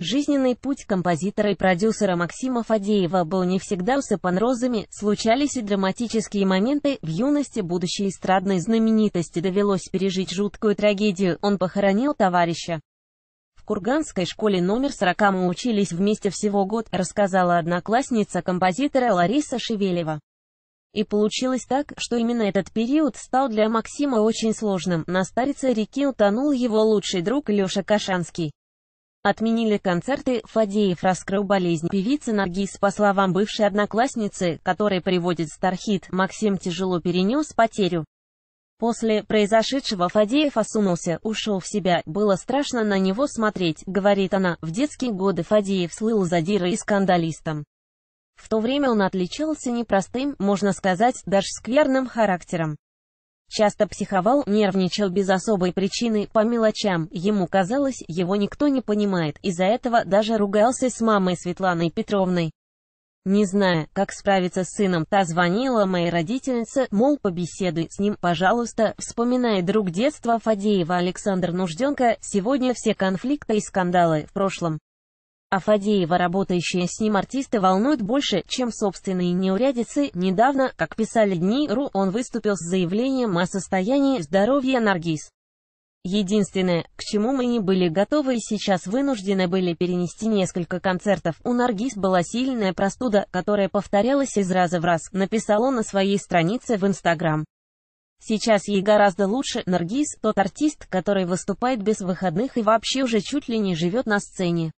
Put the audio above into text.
Жизненный путь композитора и продюсера Максима Фадеева был не всегда усыпан розами, случались и драматические моменты, в юности будущей эстрадной знаменитости довелось пережить жуткую трагедию, он похоронил товарища. В Курганской школе номер 40 мы учились вместе всего год, рассказала одноклассница композитора Лариса Шевелева. И получилось так, что именно этот период стал для Максима очень сложным. На старице реки утонул его лучший друг Леша Кашанский. Отменили концерты, Фадеев раскрыл болезнь певицы Наргиз. По словам бывшей одноклассницы, которой приводит Стархит, Максим тяжело перенес потерю. После произошедшего Фадеев осунулся, ушел в себя, было страшно на него смотреть, говорит она. В детские годы Фадеев слыл задирой и скандалистом. В то время он отличался непростым, можно сказать, даже скверным характером. Часто психовал, нервничал без особой причины, по мелочам, ему казалось, его никто не понимает, из-за этого даже ругался с мамой Светланой Петровной. Не зная, как справиться с сыном, та звонила моей родительнице, мол, побеседуй с ним, пожалуйста, вспоминая друг детства Фадеева Александр Нужденко, сегодня все конфликты и скандалы в прошлом. А Фадеева работающие с ним артисты волнуют больше, чем собственные неурядицы. Недавно, как писали Дни.ру, он выступил с заявлением о состоянии здоровья Наргиз. Единственное, к чему мы не были готовы и сейчас вынуждены были перенести несколько концертов, у Наргиз была сильная простуда, которая повторялась из раза в раз, написал он на своей странице в Инстаграм. Сейчас ей гораздо лучше, Наргиз, тот артист, который выступает без выходных и вообще уже чуть ли не живет на сцене.